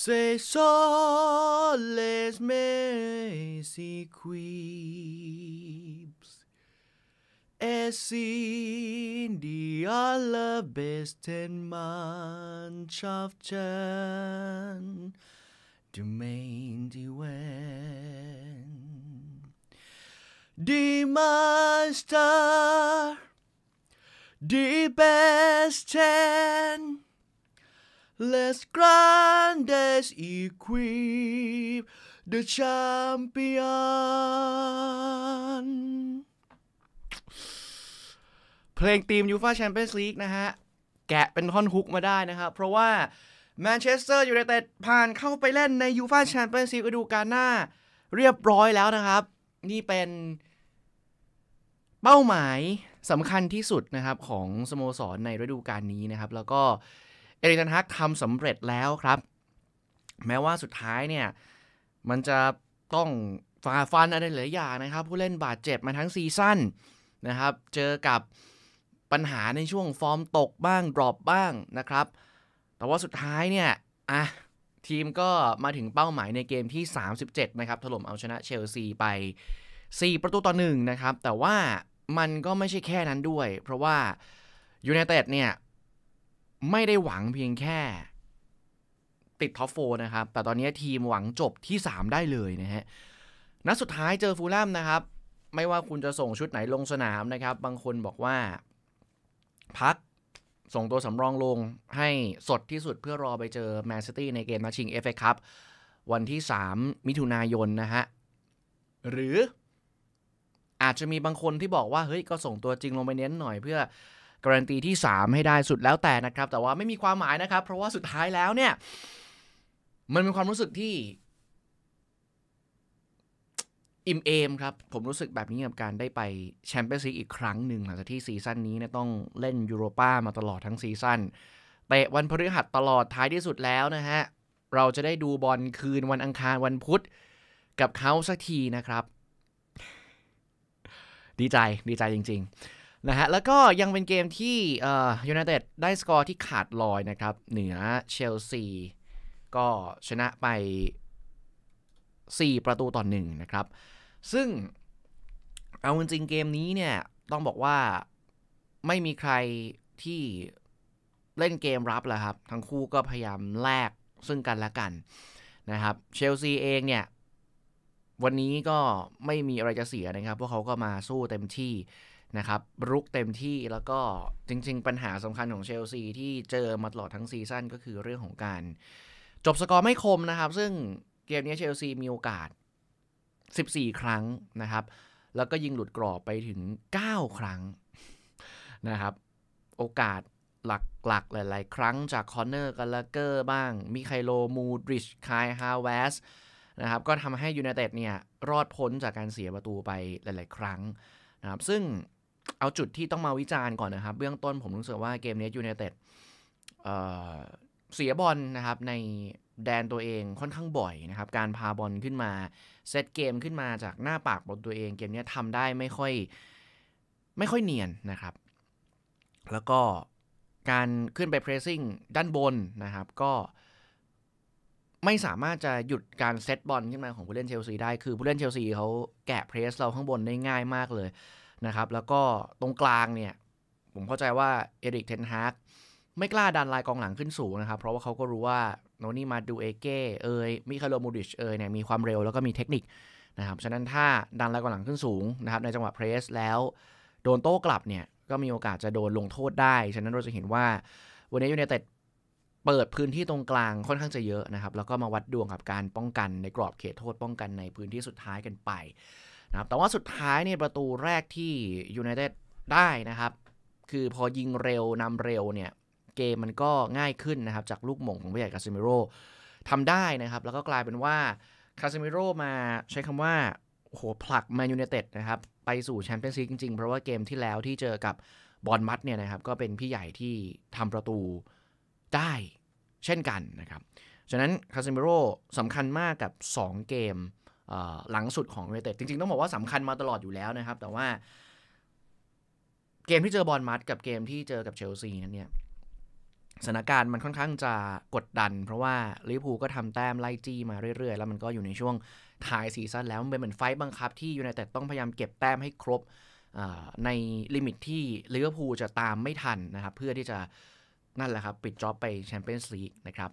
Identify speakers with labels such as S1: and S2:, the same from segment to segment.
S1: Se soles mesi quibus es indi alla besten Mannschaften domain die wen. Die Meister, die Besten, Les grandes equip the champion เพลงทีมยูฟาแชมเปี้ยนส์ลีกนะฮะ แกะเป็นท่อนฮุกมาได้นะครับ เพราะว่าแมนเชสเตอร์ยูไนเต็ดผ่านเข้าไปเล่นในยูฟาแชมเปี้ยนส์ลีกฤดูกาลหน้าเรียบร้อยแล้วนะครับ นี่เป็น เป้าหมายสำคัญที่สุดนะครับของสโมสรในฤดูกาลนี้นะครับแล้วก็เอริกทันฮักทำสำเร็จแล้วครับ แม้ว่าสุดท้ายเนี่ย มันจะต้องฝ่าฟันอะไรหลายอย่างนะครับ ผู้เล่นบาดเจ็บมาทั้งซีซั่นนะครับ เจอกับปัญหาในช่วงฟอร์มตกบ้าง ดรอปบ้างนะครับ แต่ว่าสุดท้ายเนี่ยอ่ะทีมก็มาถึงเป้าหมายในเกมที่ 37 นะครับถล่มเอาชนะเชลซีไป 4 ประตูต่อหนึ่งนะครับ แต่ว่ามันก็ไม่ใช่แค่นั้นด้วย เพราะว่ายูไนเต็ดเนี่ยไม่ได้หวังเพียงแค่ติดท็อปโฟนะครับ แต่ตอนนี้ทีมหวังจบที่ 3 ได้เลยนะฮะ นัดสุดท้ายเจอฟูลแลมนะครับ ไม่ว่าคุณจะส่งชุดไหนลงสนามนะครับ บางคนบอกว่า พักส่งตัวสำรองลงให้สดที่สุดเพื่อรอไปเจอแมนซิตี้ในเกมนัดชิงเอฟเอคัพวันที่ 3 มิถุนายนนะฮะ หรือ อาจจะมีบางคนที่บอกว่า เฮ้ย ก็ส่งตัวจริงลงไปเน้นหน่อยเพื่อการันตีที่ 3 ให้ได้สุดแล้วแต่นะครับ แต่ว่าไม่มีความหมายนะครับ เพราะว่าสุดท้ายแล้วเนี่ย มันเป็นความรู้สึกที่ อิ่มเอมครับ ผมรู้สึกแบบนี้กับการได้ไปแชมเปี้ยนส์ลีกอีกครั้งหนึ่งหลังจากที่ซีซั่นนี้เนี่ยต้องเล่นยูโรป้ามาตลอดทั้งซีซั่นเตะวันพฤหัสตลอดท้ายที่สุดแล้วนะฮะ เราจะได้ดูบอลคืนวันอังคารวันพุธกับเขาสักทีนะครับ ดีใจดีใจจริง ๆนะฮะแล้วก็ยังเป็นเกมที่ยูไนเต็ดได้สกอร์ที่ขาดลอยนะครับ เหนือเชลซีก็ชนะไป 4 ประตูต่อหนึ่งนะครับ ซึ่งเอาจริงเกมนี้เนี่ยต้องบอกว่าไม่มีใครที่เล่นเกมรับแล้วครับ ทั้งคู่ก็พยายามแลกซึ่งกันและกัน นะครับเชลซีเองเนี่ย วันนี้ก็ไม่มีอะไรจะเสียนะครับ พวกเขาก็มาสู้เต็มที่นะครับรุกเต็มที่แล้วก็จริง ๆ ปัญหาสำคัญของเชลซี ที่เจอมาตลอดทั้งซีซั่นก็คือเรื่องของการ จบสกอร์ไม่คมนะครับ ซึ่งเกมนี้เชลซีมีโอกาส 14 ครั้งนะครับ แล้วก็ยิงหลุดกรอบไปถึง 9 ครั้ง นะครับ โอกาสหลักๆ หลาย ๆ ครั้งจากคอนเนอร์กันลเกอร์บ้างมิไคโลมูดริชคายฮาวเวสนะครับก็ทำให้ยูไนเต็ดเนี่ย รอดพ้นจากการเสียประตูไปหลาย ๆ ครั้งนะครับซึ่งเอาจุดที่ต้องมาวิจารณ์ก่อนนะครับเบื้องต้นผมรู้สึกว่าเกมนี้ยูเนเต็ดเสียบอลนะครับในแดนตัวเองค่อนข้างบ่อยนะครับ การพาบอลขึ้นมาเซตเกมขึ้นมาจากหน้าปากบอลตัวเองเกมนี้ทำได้ไม่ค่อย ไม่ค่อยเนียนนะครับ แล้วก็การขึ้นไปเพรสซิ่งด้านบนนะครับก็ไม่สามารถจะหยุดการเซตบอลขึ้นมาของผู้เล่นเชลซีได้คือผู้เล่นเชลซีเขาแกะเพรสเราข้างบนได้ง่ายมากเลยนะครับแล้วก็ตรงกลางเนี่ย ผมเข้าใจว่าเอริกเทนฮากไม่กล้าดันลายกองหลังขึ้นสูงนะครับ เพราะว่าเขาก็รู้ว่าโนนี่มาดูเอเก้เอ่ยมิคาโลมูดิชเอยเนี่ยมีความเร็วแล้วก็มีเทคนิคนะครับฉะนั้นถ้าดันลายกองหลังขึ้นสูงนะครับในจังหวะเพรสแล้วโดนโต้กลับเนี่ย ก็มีโอกาสจะโดนลงโทษได้ ฉะนั้นเราจะเห็นว่า วันนี้ยูเนเต็ดเปิดพื้นที่ตรงกลางค่อนข้างจะเยอะนะครับแล้วก็มาวัดดวงกับการป้องกันในกรอบเขตโทษป้องกันในพื้นที่สุดท้ายกันไปนะครับแต่ว่าสุดท้ายเนี่ยประตูแรกที่ยูไนเต็ดได้นะครับ คือพอยิงเร็วนำเร็วเนี่ย เกมมันก็ง่ายขึ้นนะครับ จากลูกหม่งของใหญ่กาซิมิโร่ทำได้นะครับ แล้วก็กลายเป็นว่าคาซิมิโร่มาใช้คำว่าโหผลักแมนยูไนเต็ดนะครับ ไปสู่แชมเปี้ยนซีจริงๆ เพราะว่าเกมที่แล้วที่เจอกับบอลมัดเนี่ยนะครับก็เป็นพี่ใหญ่ที่ทำประตูได้เช่นกันนะครับฉะนั้นคาซิมิโร่สำคัญมากกับ 2 เกมหลังสุดของเวเตตดจริง ๆต้องบอกว่าสำคัญมาตลอดอยู่แล้วนะครับ แต่ว่าเกมที่เจอบอลมัดกับเกมที่เจอกับเชลซีนั้นเนี่ยสถานการณ์มันค่อนข้างจะกดดันเพราะว่าลิเวอร์พูลก็ทำแต้มไล่จี้มาเรื่อยๆ แล้วมันก็อยู่ในช่วงท้ายซีซั่นแล้วมันเป็นเหมือนไฟบังคับ ที่ยูไนเต็ดต้องพยายามเก็บแต้มให้ครบในลิมิตที่ลิเวอร์พูลจะตามไม่ทันนะครับเพื่อที่จะนั่นแหละครับปิดจ็อบไปแชมเปี้ยนส์ลีกนะครับ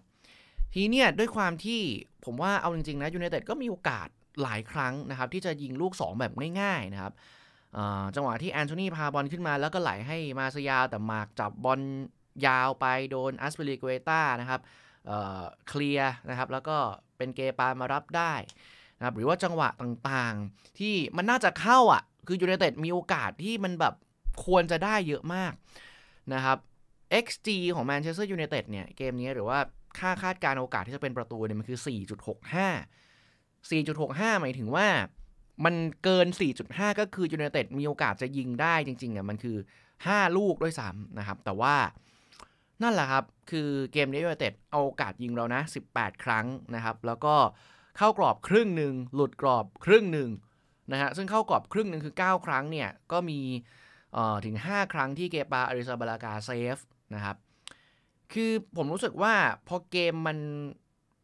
S1: ทีเนี้ยด้วยความที่ผมว่าเอาจริงๆนะยูไนเต็ดก็มีโอกาสหลายครั้งนะครับ ที่จะยิงลูก2แบบง่ายๆนะครับจังหวะที่แอนโทนีพาบอลขึ้นมาแล้วก็ไหลให้มาซยาแต่มากจับบอลยาวไปโดนอัสเปริเกเวต้านะครับเคลียร์นะครับ แล้วก็เป็นเกปามารับได้นะครับหรือว่าจังหวะต่างๆที่มันน่าจะเข้าอ่ะ คือยูไนเต็ดมีโอกาสที่มันแบบควรจะได้เยอะมาก นะครับ XG ของแมนเชสเตอร์ยูไนเต็ดเนี่ย เกมนี้หรือว่าค่าคาดการโอกาสที่จะเป็นประตูเนี่ยมันคือ 4.65 4.65 หมายถึงว่ามันเกิน 4.5 ก็คือยูเนเต็ดมีโอกาสจะยิงได้จริงๆอ่ะมันคือ 5 ลูกด้วยซ้ำนะครับ แต่ว่านั่นแหละครับคือเกมนี้ยูเนเต็ดเอาโอกาสยิงเรานะ 18 ครั้งนะครับแล้วก็เข้ากรอบครึ่งหนึ่งหลุดกรอบครึ่งหนึ่งนะฮะซึ่งเข้ากรอบครึ่งหนึ่งคือ 9 ครั้งเนี่ย ก็มีถึง 5 ครั้งที่เกปาอาริซาบาลากาเซฟนะครับคือผมรู้สึกว่าพอเกมมัน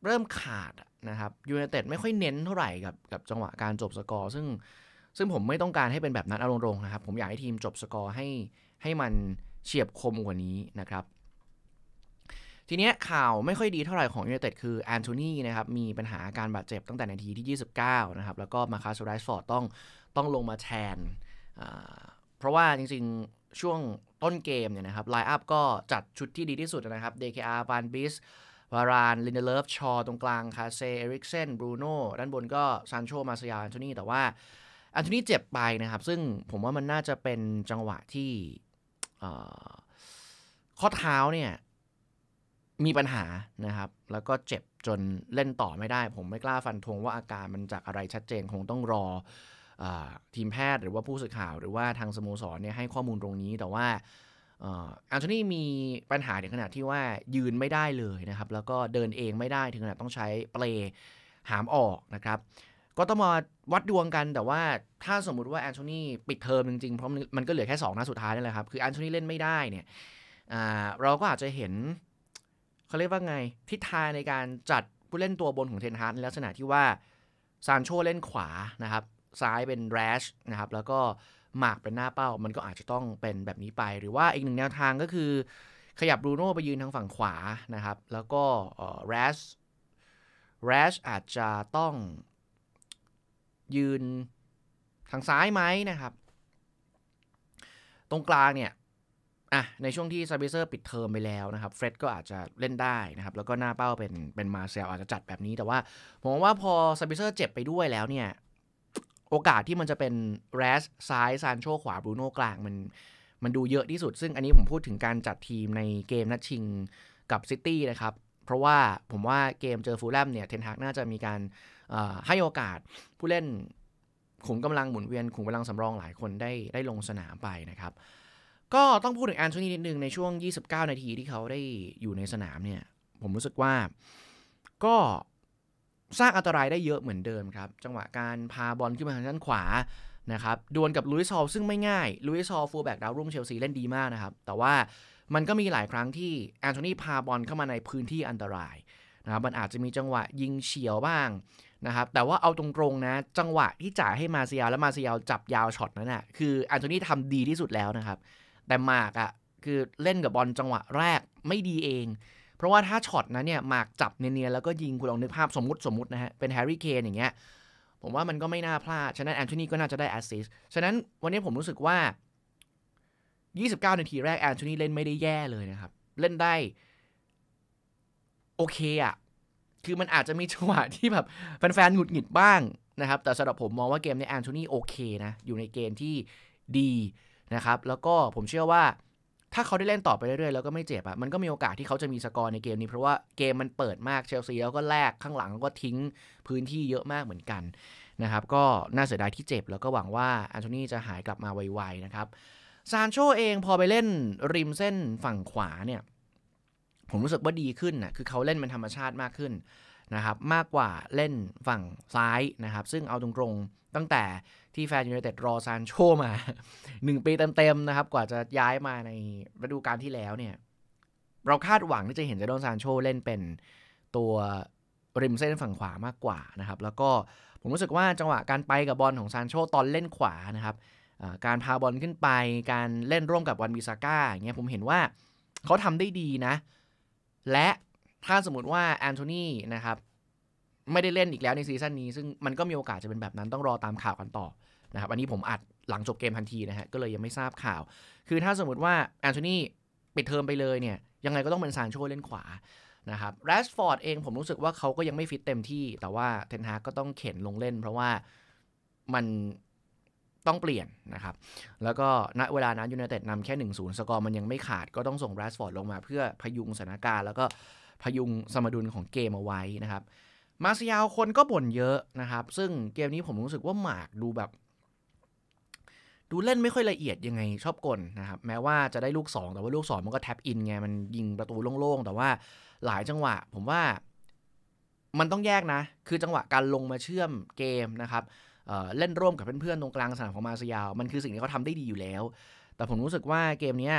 S1: เริ่มขาดนะครับยูไนเต็ดไม่ค่อยเน้นเท่าไหร่กับกับจังหวะการจบสกอร์ซึ่งซึ่งผมไม่ต้องการให้เป็นแบบนั้นอารมณ์นะครับ ผมอยากให้ทีมจบสกอร์ให้ให้มันเฉียบคมกว่านี้นะครับ ทีเนี้ยข่าวไม่ค่อยดีเท่าไหร่ของยูไนเต็ดคือแอนโทนีนะครับ มีปัญหาการบาดเจ็บตั้งแต่นาทีที่ 29 นะครับ แล้วก็มาคาสไรส์ฟอร์ดต้องต้องลงมาแทนเพราะว่าจริงๆช่วงต้นเกมเนี่ยนะครับไลน์อัพก็จัดชุดที่ดีที่สุดนะครับเดคาร์บานบิสวาราน ลินเดเลฟชอ ตรงกลาง คาเซ เอริกเซนบรูโน่ด้านบนก็ซานโช มาสยา อันโทนี่ แต่ว่าอันโทนี่เจ็บไปนะครับ ซึ่งผมว่ามันน่าจะเป็นจังหวะที่ข้อเท้าเนี่ย มีปัญหานะครับ แล้วก็เจ็บจนเล่นต่อไม่ได้ ผมไม่กล้าฟันธงว่าอาการมันจากอะไรชัดเจน คงต้องรออทีมแพทย์ หรือว่าผู้สื่อข่าวหรือว่าทางสโมสรเนี่ยให้ข้อมูลตรงนี้ แต่ว่าแอนโทนีมีปัญหาถึงขนาดที่ว่ายืนไม่ได้เลยนะครับ แล้วก็เดินเองไม่ได้ถึงขนาดต้องใช้เปลหามออกนะครับก็ต้องมาวัดดวงกันแต่ว่าถ้าสมมุติว่าแอนโทนีปิดเทอมจริงๆ เพราะมันก็เหลือแค่2นัดสุดท้ายนั่นแหละครับ คือแอนโทนีเล่นไม่ได้เนี่ยเราก็อาจจะเห็น เขาเรียกว่าไงทิศทางในการจัดผู้เล่นตัวบนของเทนฮาร์ดในลักษณะที่ว่าซานโชเล่นขวานะครับซ้ายเป็นแรชนะครับแล้วก็หมากเป็นหน้าเป้ามันก็อาจจะต้องเป็นแบบนี้ไป หรือว่าอีกหนึ่งแนวทางก็คือ ขยับบรูโน่ไปยืนทางฝั่งขวานะครับ แล้วก็แรชแรชอาจจะต้องยืนทางซ้ายไหมนะครับ ตรงกลางเนี่ยอ่ะในช่วงที่ซาบิเซอร์ปิดเทอมไปแล้วนะครับเฟร็ดก็อาจจะเล่นได้นะครับ แล้วก็หน้าเป้าเป็นเป็นมาเซลอาจจะจัดแบบนี้แต่ว่าผมว่าพอซาบิเซอร์เจ็บไปด้วยแล้วเนี่ยโอกาสที่มันจะเป็นแรสซ้ายซานโชขวาบรูโน่กลางมันมันดูเยอะที่สุด ซึ่งอันนี้ผมพูดถึงการจัดทีมในเกมนัดชิงกับซิตี้นะครับ เพราะว่าผมว่าเกมเจอฟูลแลมเนี่ยเทนฮากน่าจะมีการให้โอกาสผู้เล่นขุมกำลังหมุนเวียน ขุมกำลังสำรองหลายคนได้ได้ลงสนามไปนะครับก็ต้องพูดถึงแอนโทนีนิดนึง ในช่วง 29 นาทีที่เขาได้อยู่ในสนามเนี่ยผมรู้สึกว่าก็สร้างอันตรายได้เยอะเหมือนเดิมครับจังหวะการพาบอลขึ้นมาทางด้านขวานะครับดวลกับลุยซอลซึ่งไม่ง่ายลุยซอลฟูลแบ็กดาวรุ่งเชลซีเล่นดีมากนะครับ แต่ว่ามันก็มีหลายครั้งที่แอนโทนีพาบอลเข้ามาในพื้นที่อันตรายนะครับมันอาจจะมีจังหวะยิงเฉียวบ้างนะครับแต่ว่าเอาตรงๆนะ จังหวะที่จ่ายให้มาเซียลและมาเซียลจับยาวช็อตนั้นนะ่ะคือแอนโทนีทำดีที่สุดแล้วนะครับแต่มากอะ่ะคือเล่นกับบอลจังหวะแรกไม่ดีเองเพราะว่าถ้าช็อตนะเนี่ยหมากจับเนียนๆแล้วก็ยิง คุณลองนึกภาพสมมติ สมมตินะฮะ เป็นแฮร์รี่เคนอย่างเงี้ย ผมว่ามันก็ไม่น่าพลาด ฉะนั้นแอนโทนีก็น่าจะได้แอสซิสฉะนั้นวันนี้ผมรู้สึกว่า 29นาทีแรกแอนโทนีเล่นไม่ได้แย่เลยนะครับ เล่นได้ โอเคอะคือมันอาจจะมีจังหวะที่แบบแฟนๆหงุดหงิดบ้างนะครับแต่สำหรับผมมองว่าเกมนี้แอนโทนีโอเคนะอยู่ในเกมที่ดีนะครับแล้วก็ผมเชื่อว่าถ้าเขาได้เล่นต่อไปเรื่อยๆ แล้วก็ไม่เจ็บอะมันก็มีโอกาสที่เขาจะมีสกอร์ในเกมนี้ เพราะว่าเกมมันเปิดมากเชลซีแล้วก็แลกข้างหลังแล้วก็ทิ้งพื้นที่เยอะมากเหมือนกัน นะครับ ก็น่าเสียดายที่เจ็บแล้วก็หวังว่าอันโทนีจะหายกลับมาไวๆนะครับซานโชเองพอไปเล่นริมเส้นฝั่งขวาเนี่ย ผมรู้สึกว่าดีขึ้นนะคือเขาเล่นเป็นธรรมชาติมากขึ้นนะครับมากกว่าเล่นฝั่งซ้ายนะครับซึ่งเอาตรงๆตั้งแต่ที่แฟนยูไนเต็ดรอซานโชมา 1 ปีเต็มๆนะครับ กว่าจะย้ายมาในฤดูกาลที่แล้วเนี่ย เราคาดหวังที่จะเห็นเจดอนซานโชเล่นเป็นตัว ริมเส้นฝั่งขวามากกว่านะครับ แล้วก็ผมรู้สึกว่าจังหวะการไปกับบอลของซานโชตอนเล่นขวานะครับ การพาบอลขึ้นไปการเล่นร่วมกับวันบิซาก้าอย่างเงี้ยผมเห็นว่าเขาทำได้ดีนะ และถ้าสมมติว่าแอนโทนีนะครับไม่ได้เล่นอีกแล้วในซีซั่นนี้ซึ่งมันก็มีโอกาสจะเป็นแบบนั้นต้องรอตามข่าวกันต่อนะครับอันนี้ผมอัดหลังจบเกมทันทีนะฮะก็เลยยังไม่ทราบข่าว คือถ้าสมมติว่าแอนโทนีปิดเทอมไปเลยเนี่ยยังไงก็ต้องเป็นซานโชเล่นขวานะครับแรชฟอร์ดเองผมรู้สึกว่าเขาก็ยังไม่ฟิตเต็มที่ แต่ว่าเทนฮาก็ต้องเข็นลงเล่นเพราะว่ามันต้องเปลี่ยนนะครับแล้วก็ณเวลานั้นยูไนเต็ดนำแค่1์สกอร์มันยังไม่ขาดก็ต้องส่งแรชฟอร์ดลงมา เพื่อพยุงสถานการณ์แล้วก็พยุงสมดุลของเกมเอาไว้นะครับมาซียลคนก็บ่นเยอะนะครับ ซึ่งเกมนี้ผมรู้สึกว่าหมากดูแบบ ดูเล่นไม่ค่อยละเอียดยังไงชอบกลนะครับ แม้ว่าจะได้ลูก 2 แต่ว่าลูก 2มันก็แท็บอินไงมันยิงประตูโล่ง ๆ แต่ว่าหลายจังหวะผมว่ามันต้องแยกนะ คือจังหวะการลงมาเชื่อมเกมนะครับเเล่นร่วมกับเพื่อนๆตรงกลางสนามของมาซียลมันคือสิ่งที่เขาทำได้ดีอยู่แล้ว แต่ผมรู้สึกว่าเกมนี้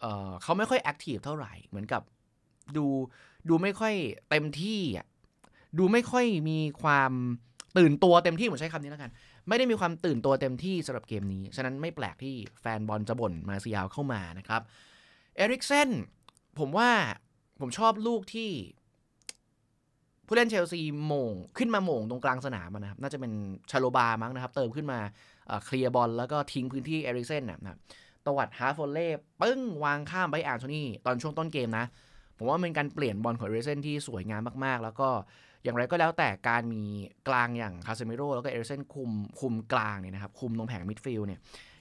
S1: เเขาไม่ค่อยแอคทีฟเท่าไหร่เหมือนกับ ดูดูไม่ค่อยเต็มที่อ่ะดูไม่ค่อยมีความตื่นตัวเต็มที่ ผมใช้คำนี้แล้วกัน ไม่ได้มีความตื่นตัวเต็มที่สำหรับเกมนี้ ฉะนั้นไม่แปลกที่แฟนบอลจะบ่นมาเซียลเข้ามานะครับเอริกเซนผมว่าผมชอบลูกที่ผู้เล่นเชลซีโมงขึ้นมาโมงตรงกลางสนามนะครับน่าจะเป็นชาโลบามั้งนะครับ เติมขึ้นมาเคลียร์บอลแล้วก็ทิ้งพื้นที่เอริกเซนนะตวัดฮาร์ฟอลเล่ปึ้งวางข้ามไปอ่านโทนี่ตอนช่วงต้นเกมนะ ผมว่าเป็นการเปลี่ยนบอลของเอริกเซนที่สวยงามมากๆ แล้วก็อย่างไรก็แล้วแต่การมีกลางอย่างคาเซมิโร่แล้วก็เอริเซนคุมคุมกลางเนี่ยนะครับคุมตรงแผงมิดฟิลด์เนี่ย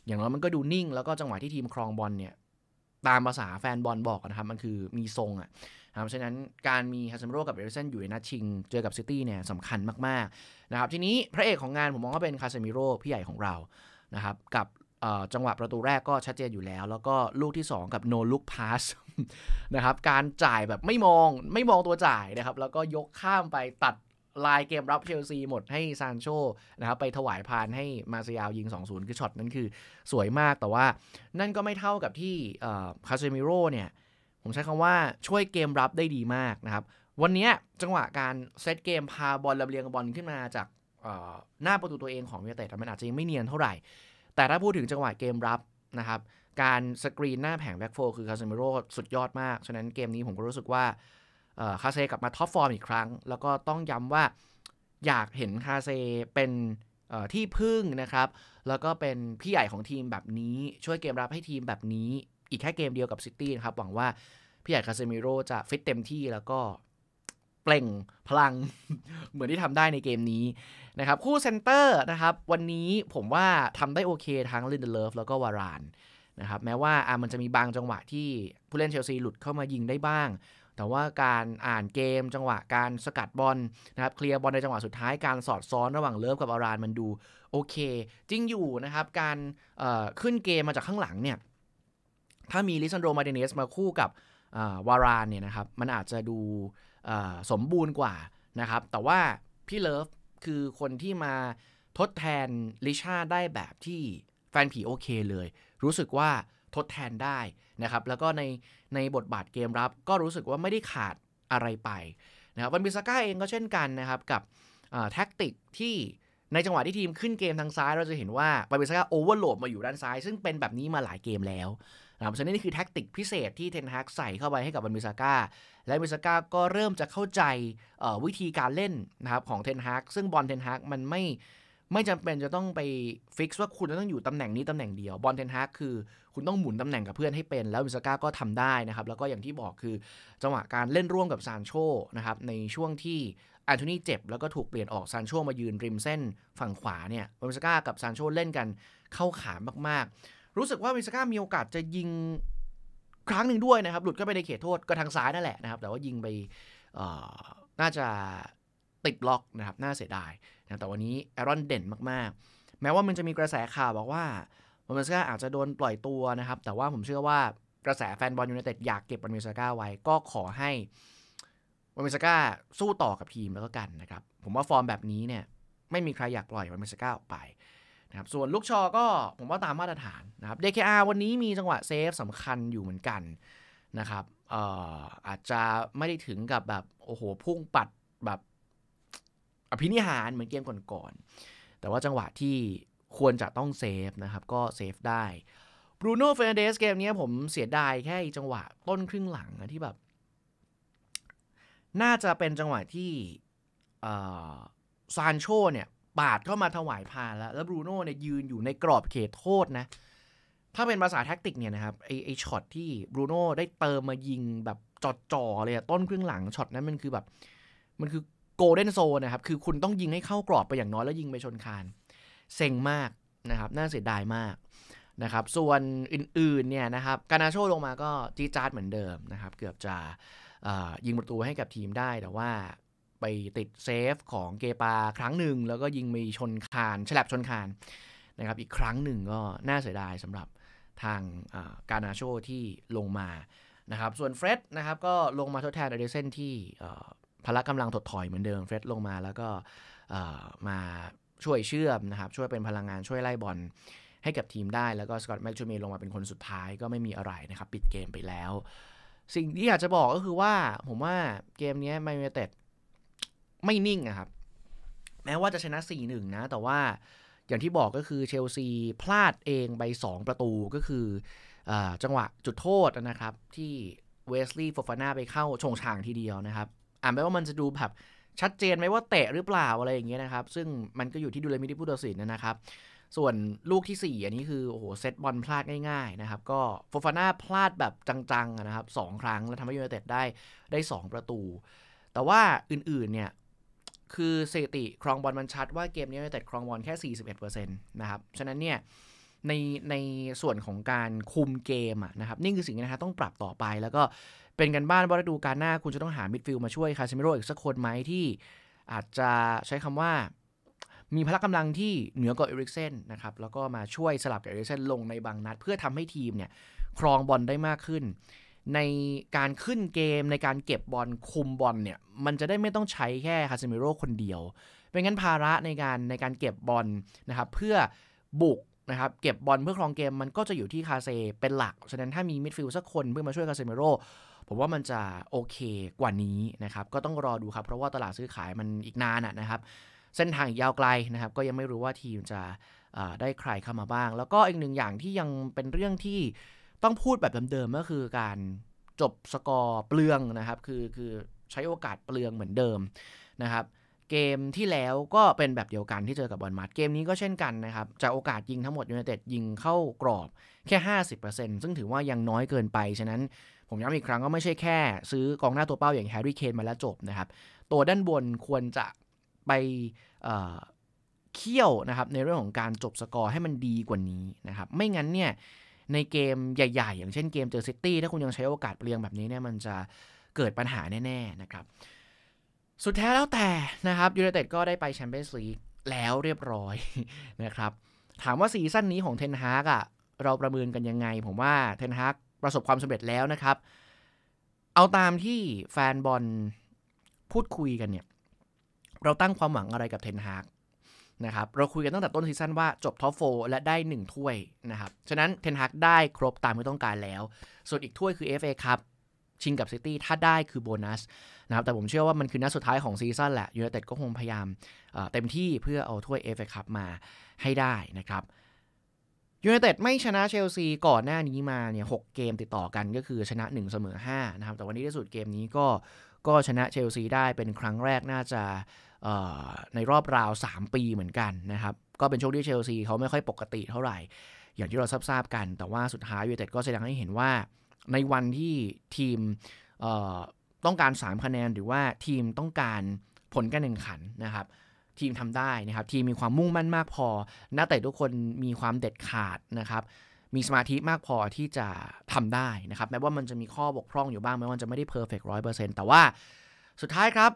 S1: อย่างน้อยมันก็ดูนิ่ง แล้วก็จังหวะที่ทีมครองบอลเนี่ยตามภาษาแฟนบอลบอกนะครับ มันคือมีทรงอะ่ะครับฉะนั้นการมีคาเซมโร่กับเอริเซนอยู่ในนัดชิง เจอกับซิตี้เนี่ยสำคัญมากๆนะครับทีนี้พระเอกของงานผมมองว่าเป็นคาเซมิโร่พี่ใหญ่ของเรานะครับกับจังหวะประตูแรกก็ชัดเจนอยู่แล้ว แล้วก็ลูกที่ 2 กับโนลุกพาสนะครับ การจ่ายแบบไม่มองไม่มองตัวจ่ายนะครับ แล้วก็ยกข้ามไปตัดลายเกมรับเชลซีหมดให้ซานโชนะครับ ไปถวายพานให้มาซียวยิง 2-0 คือช็อตนั้นคือสวยมากแต่ว่า นั่นก็ไม่เท่ากับที่คาเซมิโร่เนี่ย ผมใช้คำว่าช่วยเกมรับได้ดีมากนะครับ วันนี้จังหวะการเซตเกมพาบอลลำเลียงบอลขึ้นมาจากหน้าประตูตัวเองของเวยเตตมันอาจจะยังไม่เนียนเท่าไหร่แต่ถ้าพูดถึงจังหวะเกมรับนะครับ การสกรีนหน้าแผงแบ็กโฟคือคาเซมิโร่สุดยอดมาก ฉะนั้นเกมนี้ผมก็รู้สึกว่าคาเซกลับมาท็อปฟอร์มอีกครั้ง แล้วก็ต้องย้ำว่าอยากเห็นคาเซเป็นที่พึ่งนะครับ แล้วก็เป็นพี่ใหญ่ของทีมแบบนี้ ช่วยเกมรับให้ทีมแบบนี้ อีกแค่เกมเดียวกับซิตี้นะครับ หวังว่าพี่ใหญ่คาเซมิโร่จะฟิตเต็มที่แล้วก็เปล่งพลังเหมือนที่ทำได้ในเกมนี้นะครับคู่เซนเตอร์นะครับ วันนี้ผมว่าทำได้โอเคทั้งลินเดเลฟแล้วก็วารานนะครับแม้ว่ามันจะมีบางจังหวะที่ผู้เล่นเชลซีหลุดเข้ามายิงได้บ้าง แต่ว่าการอ่านเกมจังหวะการสกัดบอลนะครับเคลียร์บอลในจังหวะสุดท้ายการสอดซ้อนระหว่างเลิฟกับอารานมันดู โอเค จริงอยู่นะครับการขึ้นเกมมาจากข้างหลังเนี่ยถ้ามีลิซันโดมาเดเนสมาคู่กับวารานเนี่ยนะครับมันอาจจะดูสมบูรณ์กว่านะครับแต่ว่า พี่เลิฟคือคนที่มาทดแทนลิชาได้แบบที่แฟนผีโอเคเลย รู้สึกว่าทดแทนได้นะครับแล้วก็ในในบทบาทเกมรับก็รู้สึกว่าไม่ได้ขาดอะไรไปนะครับวันบิสก้าเองก็เช่นกันนะครับ กับแท็กติกที่ในจังหวะที่ทีมขึ้นเกมทางซ้าย เราจะเห็นว่าวันบิสก้าโอเวอร์โหลดมาอยู่ด้านซ้าย ซึ่งเป็นแบบนี้มาหลายเกมแล้วนะครับฉะนั้นนี่คือแท็กติกพิเศษที่เทนฮากใส่เข้าไปให้กับบันมิซาก้าและมิซาก้าก็เริ่มจะเข้าใจวิธีการเล่นนะครับของเทนฮากซึ่งบอลเทนฮากมันไม่ไม่จำเป็นจะต้องไปฟิกซ์ว่าคุณต้องอยู่ตำแหน่งนี้ตำแหน่งเดียวบอลเทนฮากคือ คุณต้องหมุนตำแหน่งกับเพื่อนให้เป็น แล้วมิสก้าก็ทำได้นะครับ แล้วก็อย่างที่บอกคือจังหวะการเล่นร่วมกับซานโชนะครับในช่วงที่อันโทนีเจ็บแล้วก็ถูกเปลี่ยนออกซานโชมายืนริมเส้นฝั่งขวาเนี่ยมิสก้ากับซานโชเล่นกันเข้าขามากๆรู้สึกว่ามิสก้ามีโอกาสจะยิงครั้งหนึ่งด้วยนะครับ หลุดก็ไปในเขตโทษก็ทางซ้ายนั่นแหละนะครับ แต่ว่ายิงไปน่าจะติดล็อกนะครับน่าเสียดายนะแต่วันนี้แอรอนเด่นมากๆ แม้ว่ามันจะมีกระแสข่าวบอกว่าบอลเมสก้าอาจจะโดนปล่อยตัวนะครับ แต่ว่าผมเชื่อว่ากระแสแฟนบอลยูไนเต็ดอยากเก็บบอลเมสก้าไว้ก็ขอให้บอลเมสก้าสู้ต่อกับทีมแล้วก็กันนะครับผมว่าฟอร์มแบบนี้เนี่ยไม่มีใครอยากปล่อยบอลเมสก้าออกไปนะครับส่วนลูกชอก็ผมว่าตามมาตรฐานนะครับ DKR วันนี้มีจังหวะเซฟสำคัญอยู่เหมือนกันนะครับอออาจจะไม่ได้ถึงกับแบบ โอ้โห พุ่งปัดแบบอภินิหาร เหมือนเกมก่อนๆ แต่ว่าจังหวะที่ควรจะต้องเซฟนะครับ ก็เซฟได้ บรูโน่เฟรนเดสเกมนี้ผมเสียดายแค่จังหวะต้นครึ่งหลังนะที่แบบ น่าจะเป็นจังหวะที่ซานโชเนี่ยปาดเข้ามาถวายพานแล้ว แล้วบรูโน่เนี่ยยืนอยู่ในกรอบเขตโทษนะ ถ้าเป็นภาษาแท็กติกเนี่ยนะครับ ไอไอช็อตที่บรูโน่ได้เติมมายิงแบบจอดจ่อเลยอะต้นครึ่งหลังช็อตนั้นมันคือแบบ มันคือโกลเด้นโซนะครับคือคุณต้องยิงให้เข้ากรอบไปอย่างน้อยแล้วยิงไปชนคานเซ็งมากนะครับ น่าเสียดายมากนะครับส่วนอื่นๆเนี่ยนะครับ กานาโชลงมาก็จีจาร์ดเหมือนเดิมนะครับเกือบจะยิงประตูให้กับทีมได้แต่ว่าไปติดเซฟของเกปาครั้งหนึ่งแล้วก็ยิงมีชนคานฉลับชนคานนะครับอีกครั้งหนึ่งก็น่าเสียดายสำหรับทางการนาโชที่ลงมานะครับส่วนเฟร็ดนะครับก็ลงมาทดแทนอเดเซนที่พละกำลังถดถอยเหมือนเดิมเฟร็ดลงมาแล้วก็มาช่วยเชื่อมนะครับช่วยเป็นพลังงานช่วยไล่บอลให้กับทีมได้แล้วก็สกอตแมคชูเมลงมาเป็นคนสุดท้ายก็ไม่มีอะไรนะครับปิดเกมไปแล้วสิ่งที่อยากจะบอกก็คือว่าผมว่าเกมนี้ไมเมเต็ดไม่นิ่งนะครับแม้ว่าจะชนะ4หนึ่งนะ แต่ว่าอย่างที่บอกก็คือเชลซีพลาดเองไป2ประตูก็คืออจังหวะจุดโทษนะครับ ที่เวสลีย์ฟอฟาน่าไปเข้าชงช่างทีเดียวนะครับ อ่านไปว่ามันจะดูแบบ ชัดเจนไหมว่าเตะหรือเปล่า อะไรอย่างเงี้ยนะครับ ซึ่งมันก็อยู่ที่ดูเลมิดิผู้ตัดสินนะครับ ส่วนลูกที่ 4 อันนี้คือโอ้โหเซตบอลพลาดง่ายๆนะครับก็ฟอฟาน่าพลาดแบบจังๆนะครับสครั้งแล้วทำให้ยูไนเต็ดได้ได้ 2 ประตู แต่ว่าอื่นๆ เนี่ยคือสถิติครองบอลมันชัดว่าเกมนี้ยูไนเต็ดครองบอลแค่ 41%นะครับ ฉะนั้นเนี่ย ในในส่วนของการคุมเกมนะครับนี่คือสิ่งที่นะฮะต้องปรับต่อไป แล้วก็เป็นกันบ้านว่าฤดูกาลหน้าคุณจะต้องหามิดฟิลด์มาช่วยคาซิเมโรอีกสักคนไหมที่อาจจะใช้คำว่า มีพละกำาลังที่เหนือกว่าเอริกเซนนะครับ แล้วก็มาช่วยสลับกับเอริกเซนลงในบางนัด เพื่อทำให้ทีมเนี่ยครองบอลได้มากขึ้นในการขึ้นเกมในการเก็บบอลคุมบอลเนี่ยมันจะได้ไม่ต้องใช้แค่คาซิมิโร่คนเดียว เป็นงั้นภาระในการในการเก็บบอลนะครับเพื่อบุกนะครับเก็บบอลเพื่อครองเกมมันก็จะอยู่ที่คาเซ เป็นหลัก ฉะนั้นถ้ามีมิดฟิลด์สักคนเพื่อมาช่วยคาเซเมโรผมว่ามันจะโอเคกว่านี้นะครับก็ต้องรอดูครับ เพราะว่าตลาดซื้อขายมันอีกนานนะครับ เส้นทางยาวไกลนะครับก็ยังไม่รู้ว่าทีมจะได้ใครเข้ามาบ้าง แล้วก็อีกหนึ่งอย่างที่ยังเป็นเรื่องที่ต้องพูดแบบเดิมๆก็คือการจบสกอร์เปลืองนะครับ คือคือใช้โอกาสเปลืองเหมือนเดิมนะครับ เกมที่แล้วก็เป็นแบบเดียวกันที่เจอกับบอลมาร์ท เกมนี้ก็เช่นกันนะครับ จากโอกาสยิงทั้งหมดยูไนเต็ดยิงเข้ากรอบแค่ 50%ซึ่งถือว่ายังน้อยเกินไป ฉะนั้นผมย้ำอีกครั้งก็ไม่ใช่แค่ ซื้อกองหน้าตัวเป้าอย่างแฮร์รี่เคนมาแล้วจบนะครับ ตัวด้านบนควรจะไปเคี่ยวนะครับในเรื่องของการจบสกอร์ให้มันดีกว่านี้นะครับ ไม่งั้นเนี่ยในเกมใหญ่ ๆ อย่างเช่นเกมเจอซิตี้ถ้าคุณยังใช้โอกาสเปล่ยงแบบนี้เนี่ยมันจะเกิดปัญหาแน่ ๆ นะครับ สุดท้ายแล้วแต่นะครับยูไนเต็ดก็ได้ไปแชมเปี้ยนส์ลีกแล้วเรียบร้อยนะครับ ถามว่าซีซั่นนี้ของเทนฮากอ่ะเราประเมินกันยังไงผมว่าเทนฮากประสบความสำเร็จแล้วนะครับ เอาตามที่แฟนบอลพูดคุยกันเนี่ย เราตั้งความหวังอะไรกับเทนฮากนะครับเราคุยกันตั้งแต่ต้นซีซั่นว่าจบท็อปโฟและได้ 1 ถ้วยนะครับ ฉะนั้นเทนฮากได้ครบตามที่ต้องการแล้วส่วนอีกถ้วยคือ FA ครับชิงกับซิตี้ถ้าได้คือโบนัสนะครับแต่ผมเชื่อว่ามันคือนัดสุดท้ายของซีซั่นแหละยูไนเต็ดก็คงพยายามเต็มที่เพื่อเอาถ้วย FA ครับมาให้ได้นะครับยูไนเต็ดไม่ชนะเชลซีก่อนหน้านี้มาเนี่ยหเกมติดต่อกันก็คือชนะ 1 เสมอ5นะครับแต่วันนี้ที่สุดเกมนี้ก็ก็ชนะเชลซีได้เป็นครั้งแรกน่าจะในรอบราว 3 ปีเหมือนกันนะครับก็เป็นโชคดที่เชลซีเขาไม่ค่อยปกติเท่าไหร่ อย่างที่เราทราบกัน แต่ว่าสุดท้ายยูไนเต็ดก็แสดงให้เห็นว่าในวันที่ทีมต้องการ 3 คะแนนหรือว่าทีมต้องการผลการแข่งขันนะครับทีมทำได้นะครับ ทีมมีความมุ่งมั่นมากพอนักเตะทุกคนมีความเด็ดขาดนะครับ มีสมาธิมากพอที่จะทำได้นะครับ แม้ว่ามันจะมีข้อบกพร่องอยู่บ้างแม้ว่าจะไม่ได้เพอร์เฟกต์ร้อยเปอร์เซ็นต์แต่ว่าสุดท้ายครับ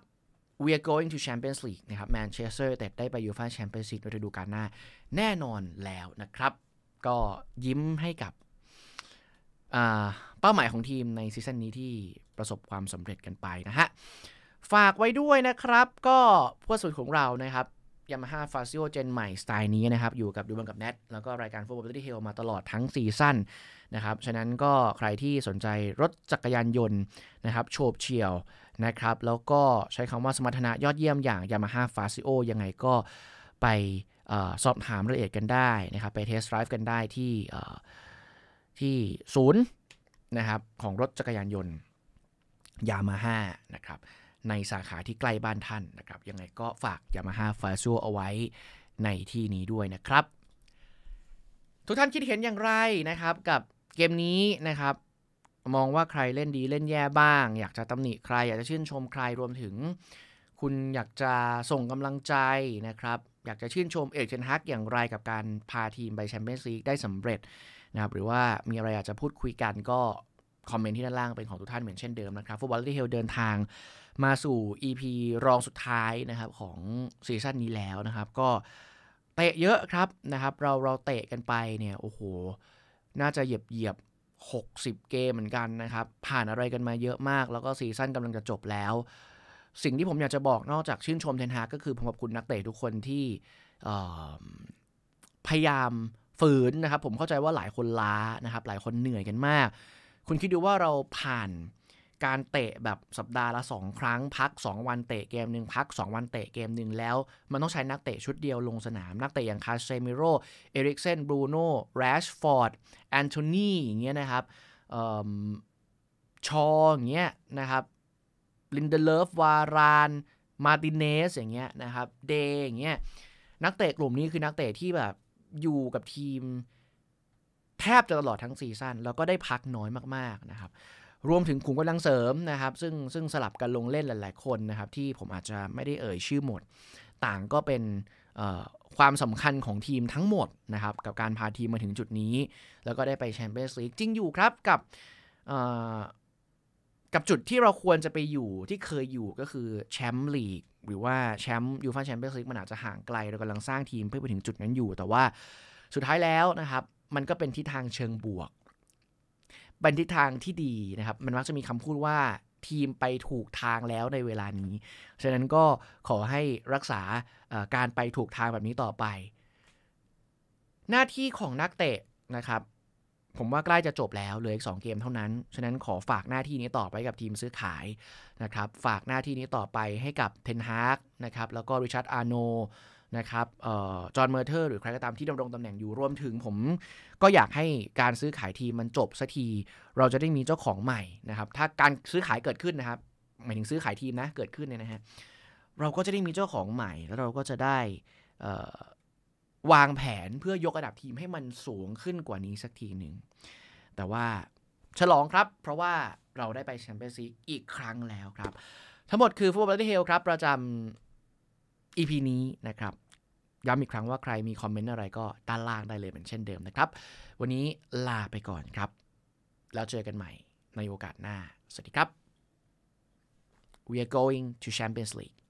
S1: we are going to Champions League นะครับ แมนเชสเตอร์แต่ได้ไปยูฟ่าแชมเปี้ยนส์ลีกฤดูกาลหน้าแน่นอนแล้วนะครับ ก็ยิ้มให้กับเป้าหมายของทีมในซีซั่นนี้ที่ประสบความสำเร็จกันไปนะฮะฝากไว้ด้วยนะครับก็พวดสุดของเรานะครับยามาฮ่าฟาซิโอเจนใหม่ สไตล์นี้นะครับ อยู่กับดูบังกับแนทแล้วก็รายการฟุตบอลดี้เฮลมาตลอดทั้งซีซั่น นะครับ ฉะนั้นก็ใครที่สนใจรถจักรยานยนต์ นะครับโฉบเฉี่ยว นะครับ แล้วก็ใช้คำว่า สมรรถนะยอดเยี่ยมอย่างยามาฮ่าฟาซิโอยังไงก็ไปสอบถามรายละเอียดกันได้นะครับไปเทสไดรฟ์กันได้ที่ที่ศูนย์นะครับของรถจักรยานยนต์ยามาฮ่านะครับในสาขาที่ใกล้บ้านท่านนะครับยังไงก็ฝากมาฮ่าฟาซัวเอาไว้ในที่นี้ด้วยนะครับ ทุกท่านคิดเห็นอย่างไรนะครับกับเกมนี้นะครับ มองว่าใครเล่นดีเล่นแย่บ้าง อยากจะตำหนิใครอยากจะชื่นชมใครรวมถึง คุณอยากจะส่งกำลังใจนะครับ อยากจะชื่นชมเอกเชนฮักอย่างไรกับการพาทีมไปแชมเปี้ยนส์ลีกได้สำเร็จนะครับหรือว่ามีอะไรอยากจะพูดคุยกันก็คอมเมนต์ที่ด้านล่างเป็นของทุกท่านเหมือนเช่นเดิมนะครับฟุตบอลที่เฮลเดินทางมาสู่ EP รองสุดท้ายนะครับของซีซั่นนี้แล้วนะครับ ก็เตะเยอะครับนะครับ เราเราเตะกันไปเนี่ยโอ้โห น่าจะเหยียบเหยียบ60 เกมเหมือนกันนะครับผ่านอะไรกันมาเยอะมาก แล้วก็ซีซั่นกำลังจะจบแล้ว สิ่งที่ผมอยากจะบอกนอกจากชื่นชมเทนฮาก็คือ ผมขอบคุณนักเตะทุกคนที่พยายามฝืนนะครับผมเข้าใจว่าหลายคนล้านะครับหลายคนเหนื่อยกันมาก คุณคิดดูว่าเราผ่านการเตะแบบสัปดาห์ละ2 ครั้ง พัก 2 วันเตะเกมหนึ่งพัก 2 วันเตะเกมหนึ่งแล้วมันต้องใช้นักเตะชุดเดียวลงสนาม นักเตะอย่างคาเซมิโรเอริกเซนบรูโน่แรชฟอร์ดแอนโทนีอย่างเงี้ยนะครับชออย่างเงี้ยนะครับลินเดเลฟวารานมาติเนสอย่างเงี้ยนะครับเดย์อย่างเงี้ยนักเตะกลุ่มนี้คือนักเตะที่แบบอยู่กับทีมแทบจะตลอดทั้งซีซั่นแล้วก็ได้พักน้อยมาก ๆนะครับรวมถึงขุมกำลังเสริมนะครับซึ่งซึ่งสลับกันลงเล่นหลายๆคนนะครับที่ผมอาจจะไม่ได้เอ่ยชื่อหมด ต่างก็เป็นความสำคัญของทีมทั้งหมดนะครับกับการพาทีมมาถึงจุดนี้ แล้วก็ได้ไปแชมเปี้ยนส์ลีกจริงอยู่ครับกับกับจุดที่เราควรจะไปอยู่ที่เคยอยู่ก็คือแชมป์ลีกหรือว่าแชมป์ยูฟ่าแชมเปี้ยนส์ลีกมันอาจจะห่างไกลเรากำลังสร้างทีมเพื่อไปถึงจุดนั้นอยู่ แต่ว่าสุดท้ายแล้วนะครับมันก็เป็นทิศทางเชิงบวกบันทิศทางที่ดีนะครับ มันมักจะมีคำพูดว่าทีมไปถูกทางแล้วในเวลานี้ ฉะนั้นก็ขอให้รักษาการไปถูกทางแบบนี้ต่อไป หน้าที่ของนักเตะนะครับผมว่าใกล้จะจบแล้วเหลืออีก 2 เกมเท่านั้น ฉะนั้นขอฝากหน้าที่นี้ต่อไปกับทีมซื้อขายนะครับฝากหน้าที่นี้ต่อไปให้กับเทนฮาร์กนะครับแล้วก็ริชาร์ดอาร์โนนะครับจอห์นเมอร์เทอร์หรือใครก็ตามที่ดำรงตำแหน่งอยู่รวมถึงผมก็อยากให้การซื้อขายทีมมันจบสักที เราจะได้มีเจ้าของใหม่นะครับถ้าการซื้อขายเกิดขึ้นนะครับหมายถึงซื้อขายทีมนะเกิดขึ้นเนี่ยนะฮะเราก็จะได้มีเจ้าของใหม่ แล้วเราก็จะได้วางแผนเพื่อยกระดับทีมให้มันสูงขึ้นกว่านี้สักทีหนึ่ง แต่ว่าฉลองครับเพราะว่าเราได้ไปแชมเปี้ยนส์ลีกอีกครั้งแล้วครับทั้งหมดคือฟุตบอลที่เฮลครับประจำ EP นี้นะครับย้ำอีกครั้งว่าใครมีคอมเมนต์อะไรก็ด้านล่างได้เลยเหมือนเช่นเดิมนะครับ วันนี้ลาไปก่อนครับ แล้วเจอกันใหม่ในโอกาสหน้า สวัสดีครับ we are going to Champions League